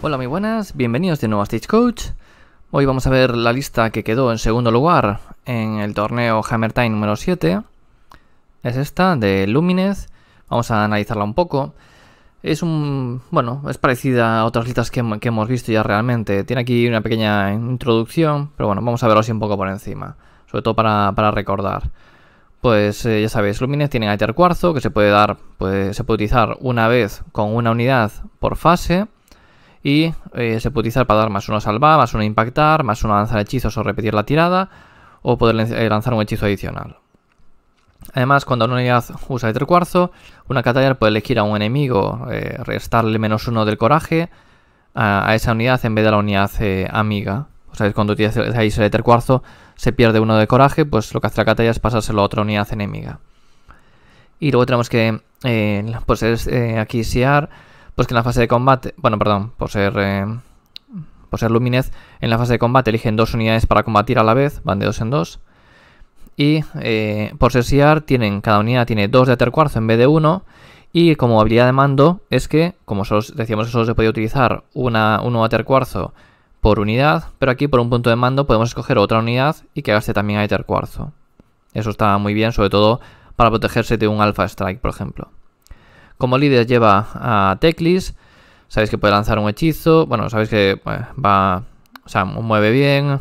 Hola, muy buenas, bienvenidos de nuevo a Stagecoach. Hoy vamos a ver la lista que quedó en segundo lugar en el torneo Hammer Time número 7. Es esta, de Luminez. Vamos a analizarla un poco. Es un. Bueno, es parecida a otras listas que, hemos visto ya realmente. Tiene aquí una pequeña introducción, pero bueno, vamos a verlo así un poco por encima. Sobre todo para, recordar. Pues eh, ya sabéis, Luminez tiene Aether Cuarzo, que se puede dar. Pues, se puede utilizar una vez con una unidad por fase y eh, se puede utilizar para dar más uno a salvar, más uno a impactar, más uno a lanzar hechizos o repetir la tirada o poder eh, lanzar un hechizo adicional. Además, cuando una unidad usa el cuarzo, una catalla puede elegir a un enemigo, eh, restarle menos uno del coraje a, esa unidad en vez de a la unidad amiga. O sea, cuando utilizáis el cuarzo se pierde uno de coraje, pues lo que hace la catalla es pasárselo a otra unidad enemiga. Y luego tenemos que pues es, aquí sear pues que en la fase de combate, bueno, perdón, por ser, eh, por luminez, en la fase de combate eligen dos unidades para combatir a la vez, van de dos en dos. Y eh, por ser SIAR, tienen, cada unidad tiene dos de atercuarzo en vez de uno. Y como habilidad de mando es que, como decíamos eso se podía utilizar una, uno a por unidad, pero aquí por un punto de mando podemos escoger otra unidad y que gaste también a tercuarzo. Eso está muy bien, sobre todo para protegerse de un Alpha Strike, por ejemplo. Como líder lleva a Teclis. Sabéis que puede lanzar un hechizo. Bueno, sabéis que eh, va. O sea, mueve bien.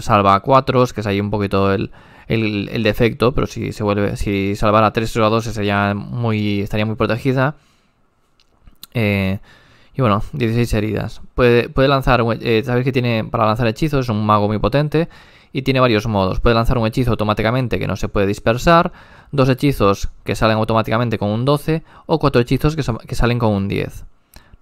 Salva a 4, que es ahí un poquito el, defecto. Pero si se vuelve. Si salvara a 3 o a 2 muy, estaría muy protegida. Eh, y bueno, 16 heridas. Puede, lanzar. Eh, sabéis que tiene. Para lanzar hechizos es un mago muy potente. Y tiene varios modos. Puede lanzar un hechizo automáticamente que no se puede dispersar dos hechizos que salen automáticamente con un 12 o cuatro hechizos que, salen con un 10.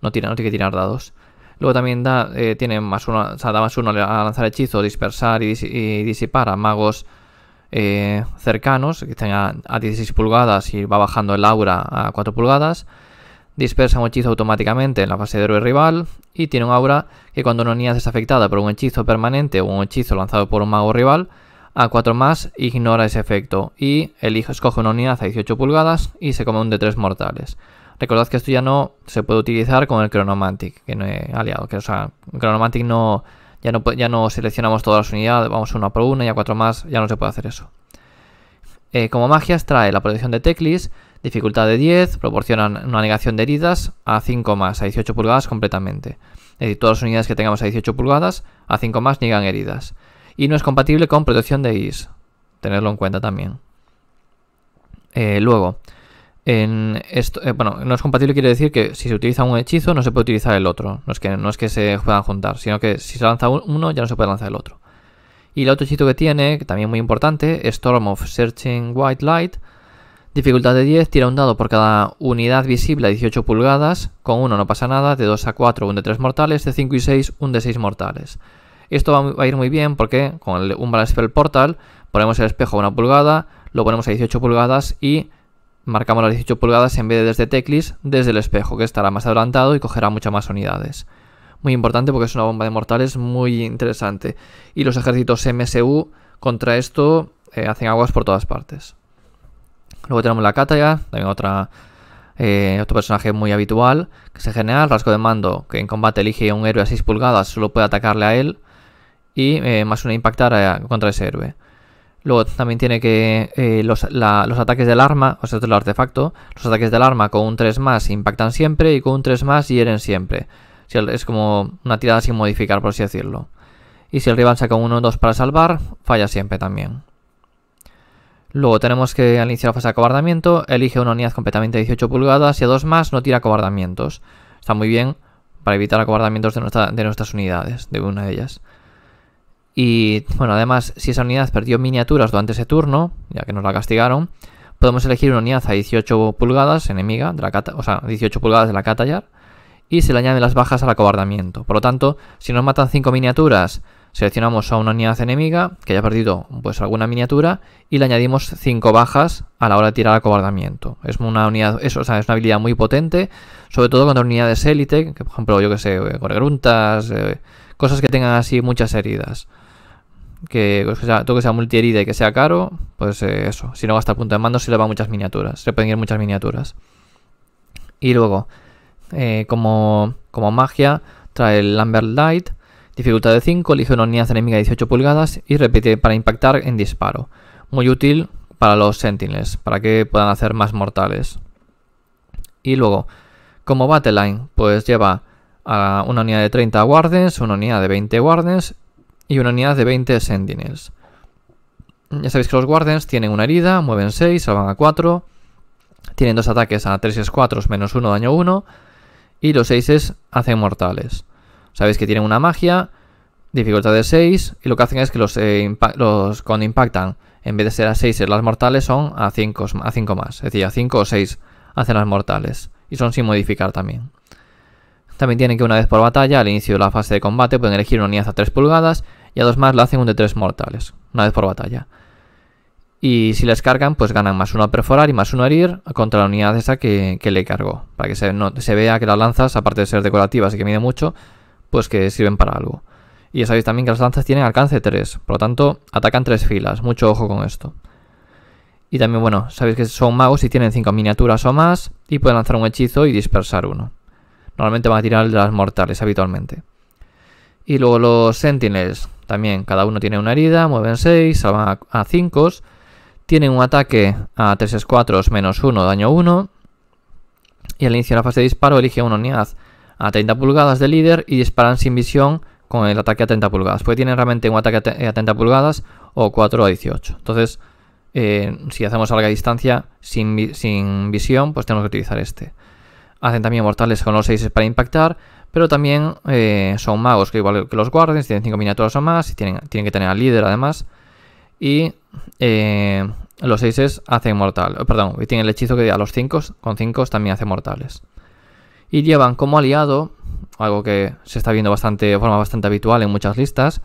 No, tiene que tirar dados. Luego también da, eh, tiene más uno, da más uno a lanzar hechizos, dispersar y, disipar a magos eh, cercanos, que estén a, 16 pulgadas y va bajando el aura a 4 pulgadas. Dispersa un hechizo automáticamente en la fase de héroe rival y tiene un aura que cuando una niña es afectada por un hechizo permanente o un hechizo lanzado por un mago rival, a 4 más ignora ese efecto y escoge una unidad a 18 pulgadas y se come un de 3 mortales. Recordad que esto ya no se puede utilizar con el Chronomantic, que no he aliado, que o sea, el Chronomantic no ya, no, ya no seleccionamos todas las unidades, vamos una por una y a 4 más, ya no se puede hacer eso. Eh, como magias trae la protección de Teclis, dificultad de 10, proporcionan una negación de heridas a 5 más, a 18 pulgadas completamente. Es decir, todas las unidades que tengamos a 18 pulgadas, a 5 más niegan heridas y no es compatible con protección de IS. Tenerlo en cuenta también. Eh, luego, en esto, eh, bueno, no es compatible quiere decir que si se utiliza un hechizo no se puede utilizar el otro. No es que, no es que se puedan juntar, sino que si se lanza uno ya no se puede lanzar el otro. Y el otro hechizo que tiene, que también muy importante, Storm of Searching White Light. Dificultad de 10, tira un dado por cada unidad visible a 18 pulgadas. Con uno no pasa nada, de 2 a 4 un de 3 mortales, de 5 y 6 un de 6 mortales. Esto va, a ir muy bien porque con el balance fell Portal ponemos el espejo a una pulgada, lo ponemos a 18 pulgadas y marcamos las 18 pulgadas en vez de desde teclis, desde el espejo, que estará más adelantado y cogerá muchas más unidades. Muy importante porque es una bomba de mortales muy interesante. Y los ejércitos MSU contra esto eh, hacen aguas por todas partes. Luego tenemos la Kataya, también otra, eh, otro personaje muy habitual, que se genera el rasgo de mando, que en combate elige a un héroe a 6 pulgadas, solo puede atacarle a él y eh, más una impactar eh, contra ese héroe. Luego también tiene que eh, los, ataques del arma, o sea, es el artefacto, los ataques del arma con un 3 más impactan siempre y con un 3 más hieren siempre. es como una tirada sin modificar, por así decirlo. Y si el rival saca un 1 2 para salvar, falla siempre también. Luego tenemos que al iniciar la fase de acobardamiento, elige una unidad completamente 18 pulgadas y a 2 más no tira acobardamientos. Está muy bien para evitar acobardamientos de nuestras unidades, de una de ellas. Y bueno, además, si esa unidad perdió miniaturas durante ese turno, ya que nos la castigaron, podemos elegir una unidad a 18 pulgadas, enemiga, de la cata, o sea, 18 pulgadas de la Catayar, y se le añaden las bajas al acobardamiento. Por lo tanto, si nos matan 5 miniaturas, seleccionamos a una unidad enemiga que haya perdido pues alguna miniatura y le añadimos 5 bajas a la hora de tirar acobardamiento. Es una unidad, eso es una habilidad muy potente, sobre todo contra unidades élite, que por ejemplo, yo que sé, eh, correr gruntas, eh, cosas que tengan así muchas heridas. Pues, que, sea, todo que sea y que sea caro, pues eh, eso. Si no gasta punto de mando, si le va muchas miniaturas. Se pueden ir muchas miniaturas. Y luego, eh, como, magia, trae el Lambert Light, dificultad de 5, elige una unidad enemiga de 18 pulgadas y repite para impactar en disparo. Muy útil para los Sentinels, para que puedan hacer más mortales. Y luego, como battle line, pues lleva a una unidad de 30 Wardens, una unidad de 20 Wardens y una unidad de 20 Sentinels. Ya sabéis que los Guardians tienen una herida, mueven 6, salvan a 4, tienen dos ataques a 3 es 4 menos 1 daño 1 y los 6 hacen mortales. Sabéis que tienen una magia, dificultad de 6 y lo que hacen es que eh, los, cuando impactan, en vez de ser a 6 las mortales son a 5, a 5 más, es decir, a 5 o 6 hacen las mortales y son sin modificar también. También tienen que una vez por batalla, al inicio de la fase de combate, pueden elegir una unidad a 3 pulgadas y a dos más le hacen un de 3 mortales, una vez por batalla. Y si les cargan, pues ganan más uno a perforar y más uno a herir contra la unidad esa que, le cargó. Para que se, se, vea que las lanzas, aparte de ser decorativas y que mide mucho, pues que sirven para algo. Y ya sabéis también que las lanzas tienen alcance 3, por lo tanto atacan 3 filas, mucho ojo con esto. Y también, bueno, sabéis que son magos y tienen 5 miniaturas o más y pueden lanzar un hechizo y dispersar uno. Normalmente van a tirar de las mortales habitualmente. Y luego los Sentinels, también cada uno tiene una herida, mueven 6, salvan a 5, tienen un ataque a 3 4 menos 1, daño 1, y al inicio de la fase de disparo elige una unidad a 30 pulgadas de líder y disparan sin visión con el ataque a 30 pulgadas, porque tienen realmente un ataque a 30 pulgadas o 4 a 18. Entonces, eh, si hacemos a larga distancia sin, sin visión, pues tenemos que utilizar este hacen también mortales con los 6 para impactar, pero también eh, son magos, que igual que los guardians, tienen 5 miniaturas o más, y tienen, tienen que tener al líder además, y eh, los 6 hacen mortal, eh, perdón, y tienen el hechizo que a los 5, con 5 también hace mortales. Y llevan como aliado, algo que se está viendo bastante, de forma bastante habitual en muchas listas,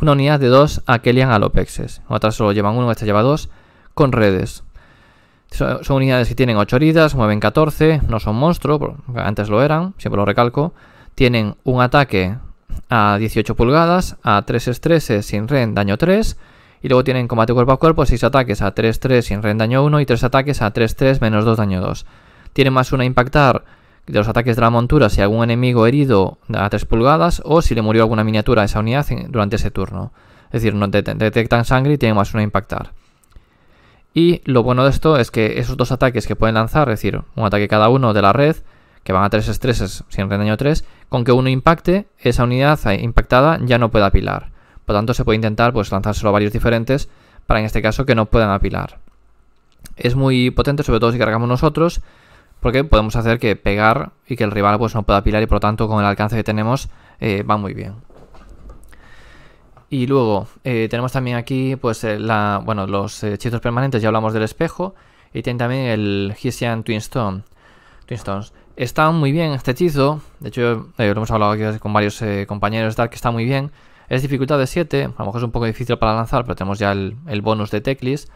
una unidad de 2 aquelian Alopexes. Otras solo llevan uno, esta lleva dos, con redes. Son, unidades que tienen 8 heridas, mueven 14, no son monstruos, antes lo eran, siempre lo recalco. Tienen un ataque a 18 pulgadas, a 3 estreses sin ren, daño 3. Y luego tienen combate cuerpo a cuerpo, 6 ataques a 3-3 sin ren, daño 1 y 3 ataques a 3-3 menos 2, daño 2. Tienen más una impactar de los ataques de la montura si algún enemigo herido a 3 pulgadas o si le murió alguna miniatura a esa unidad durante ese turno. Es decir, no detectan sangre y tienen más una impactar. Y lo bueno de esto es que esos dos ataques que pueden lanzar, es decir, un ataque cada uno de la red, que van a tres estreses, siempre en daño 3, con que uno impacte, esa unidad impactada ya no puede apilar. Por lo tanto, se puede intentar pues, lanzárselo a varios diferentes para en este caso que no puedan apilar. Es muy potente, sobre todo si cargamos nosotros, porque podemos hacer que pegar y que el rival pues, no pueda apilar y por lo tanto con el alcance que tenemos eh, va muy bien. Y luego eh, tenemos también aquí pues eh, la, bueno, los hechizos permanentes, ya hablamos del espejo. Y tiene también el Hissian Twinstone. Twinstones. Está muy bien este hechizo. De hecho, eh, lo hemos hablado aquí con varios compañeros tal, que está muy bien. Es dificultad de 7. A lo mejor es un poco difícil para lanzar, pero tenemos ya el, bonus de Teclis.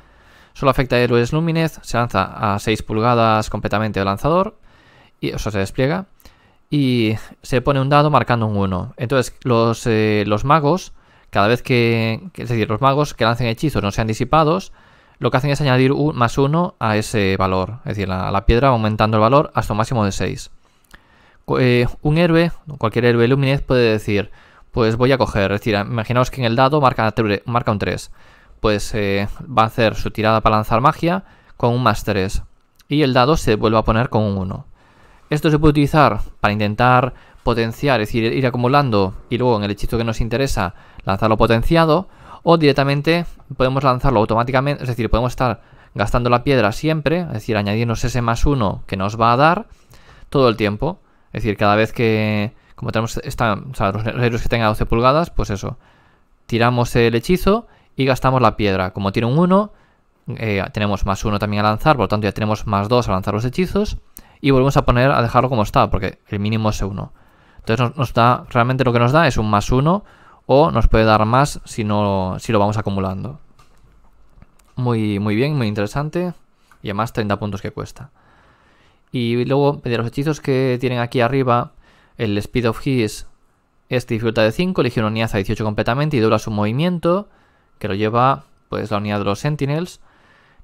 Solo afecta a héroes Luminez. Se lanza a 6 pulgadas completamente de lanzador. Y, eso se despliega. Y se pone un dado marcando un 1. Entonces, los, los magos cada vez que, es decir, los magos que lancen hechizos no sean disipados, lo que hacen es añadir un, más uno a ese valor, es decir, a la piedra aumentando el valor hasta un máximo de 6. Eh, un héroe, cualquier héroe Luminez puede decir, pues voy a coger, es decir, imaginaos que en el dado marca, un 3, pues eh, va a hacer su tirada para lanzar magia con un más 3 y el dado se vuelve a poner con un 1. Esto se puede utilizar para intentar potenciar, es decir, ir acumulando y luego en el hechizo que nos interesa lanzarlo potenciado, o directamente podemos lanzarlo automáticamente, es decir, podemos estar gastando la piedra siempre, es decir, añadirnos ese más uno que nos va a dar todo el tiempo, es decir, cada vez que, como tenemos los héroes que tengan 12 pulgadas, pues eso, tiramos el hechizo y gastamos la piedra, como tiene un 1, eh, tenemos más uno también a lanzar, por lo tanto ya tenemos más dos a lanzar los hechizos, y volvemos a poner a dejarlo como está, porque el mínimo es uno entonces nos, da, realmente lo que nos da es un más uno o nos puede dar más si, no, si lo vamos acumulando. Muy, muy bien, muy interesante. Y además 30 puntos que cuesta. Y luego de los hechizos que tienen aquí arriba, el Speed of His es dificultad de 5, elige una unidad a 18 completamente y dura su movimiento, que lo lleva pues la unidad de los Sentinels.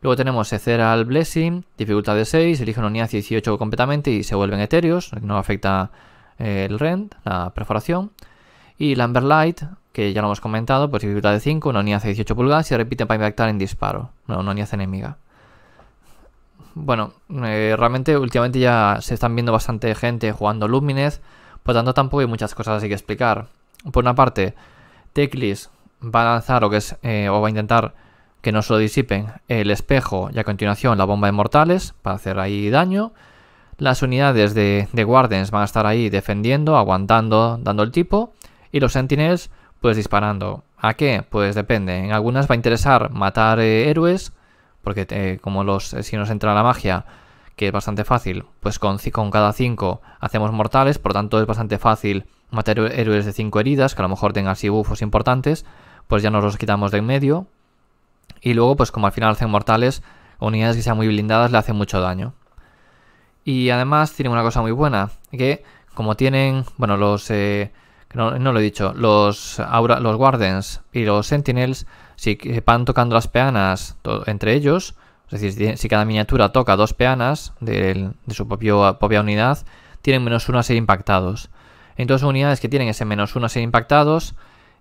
Luego tenemos Ethereal Blessing, dificultad de 6, elige una unidad a 18 completamente y se vuelven etéreos, no afecta el rend, la perforación, y la Light, que ya lo hemos comentado, pues dificultad de 5, no ni hace 18 pulgadas y repite para impactar en disparo, no, no ni hace enemiga. Bueno, eh, realmente últimamente ya se están viendo bastante gente jugando Luminez, por tanto tampoco hay muchas cosas así que explicar. Por una parte, Teclis va a lanzar o, que es, eh, o va a intentar que no se lo disipen el espejo y a continuación la bomba de mortales para hacer ahí daño. Las unidades de, de van a estar ahí defendiendo, aguantando, dando el tipo. Y los Sentinels, pues disparando. ¿A qué? Pues depende. En algunas va a interesar matar eh, héroes, porque eh, como los eh, si nos entra la magia, que es bastante fácil, pues con, cada 5 hacemos mortales, por tanto es bastante fácil matar héroes de 5 heridas, que a lo mejor tengan así bufos importantes, pues ya nos los quitamos de en medio. Y luego, pues como al final hacen mortales, unidades que sean muy blindadas le hacen mucho daño. Y además tienen una cosa muy buena, que como tienen, bueno, los... Eh, no, lo he dicho, los, aura, los guardians y los Sentinels, si van tocando las peanas entre ellos, es decir, si cada miniatura toca dos peanas de, su propio, propia unidad, tienen menos uno a ser impactados. Entonces, unidades que tienen ese menos uno a ser impactados,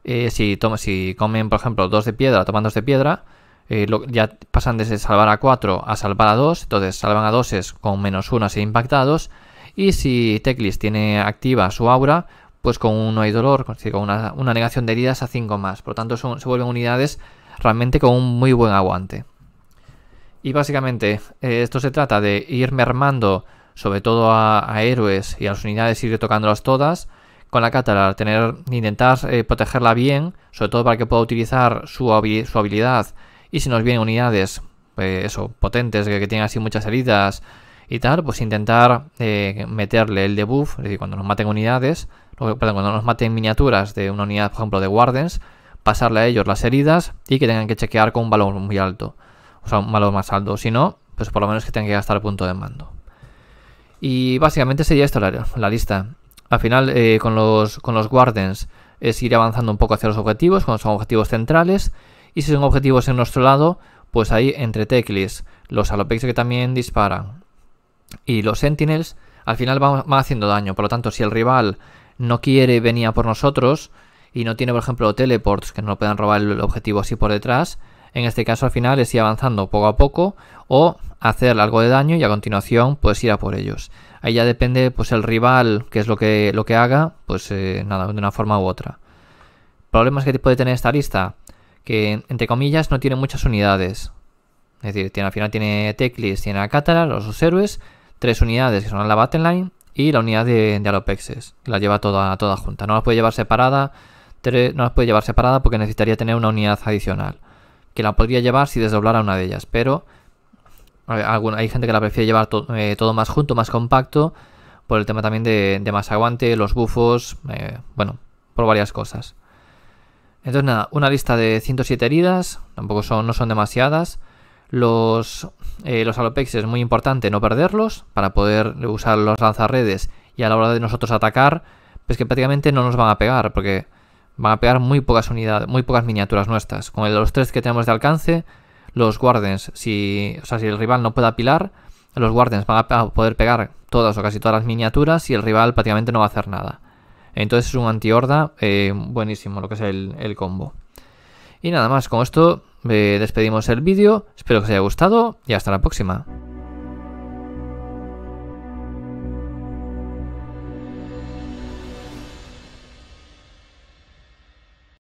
eh, si, si comen, por ejemplo, dos de piedra, toman dos de piedra, eh, ya pasan desde salvar a 4 a salvar a 2, entonces salvan a 2 con menos 1 así impactados. Y si Teclis tiene activa su aura, pues con un hay dolor, con una, negación de heridas a 5 más. Por lo tanto, se vuelven unidades realmente con un muy buen aguante. Y básicamente, eh, esto se trata de ir mermando sobre todo a, héroes y a las unidades, ir tocándolas todas. Con la cátara, tener, intentar eh, protegerla bien, sobre todo para que pueda utilizar su, su habilidad y si nos vienen unidades, pues, eso, potentes, que, que tienen así muchas heridas y tal, pues intentar eh, meterle el debuff, es decir, cuando nos maten unidades, perdón, cuando nos maten miniaturas de una unidad, por ejemplo, de Wardens, pasarle a ellos las heridas y que tengan que chequear con un valor muy alto, o sea, un valor más alto, si no, pues por lo menos que tengan que gastar punto de mando. Y básicamente sería esto la, lista. Al final, eh, con, los, con los Wardens, es ir avanzando un poco hacia los objetivos, cuando son objetivos centrales, y si son objetivos en nuestro lado, pues ahí entre teclis, los alopex que también disparan y los sentinels, al final van, haciendo daño. Por lo tanto, si el rival no quiere venir a por nosotros y no tiene, por ejemplo, teleports que no puedan robar el objetivo así por detrás, en este caso al final es ir avanzando poco a poco o hacer algo de daño y a continuación pues ir a por ellos. Ahí ya depende pues el rival, qué es lo que, lo que haga, pues eh, nada, de una forma u otra. ¿Problemas que puede tener esta lista? que entre comillas no tiene muchas unidades. Es decir, tiene, al final tiene Teclis, tiene a Katara, los dos héroes, tres unidades que son la Battleline y la unidad de, Alopexes, la lleva toda, toda junta. No las puede llevar separada, no las puede llevar separada porque necesitaría tener una unidad adicional, que la podría llevar si desdoblara una de ellas, pero hay gente que la prefiere llevar eh, todo más junto, más compacto, por el tema también de, más aguante, los bufos, eh, bueno, por varias cosas. Entonces nada, una lista de 107 heridas, tampoco son, no son demasiadas. Los, eh, los es muy importante no perderlos para poder usar los lanzarredes y a la hora de nosotros atacar, pues que prácticamente no nos van a pegar porque van a pegar muy pocas unidades, muy pocas miniaturas nuestras. Con los tres que tenemos de alcance, los guardens, si, o sea, si el rival no puede apilar, los guardens van a poder pegar todas o casi todas las miniaturas y el rival prácticamente no va a hacer nada. Entonces es un anti-horda eh, buenísimo lo que es el, combo. Y nada más, con esto eh, despedimos el vídeo. Espero que os haya gustado y hasta la próxima.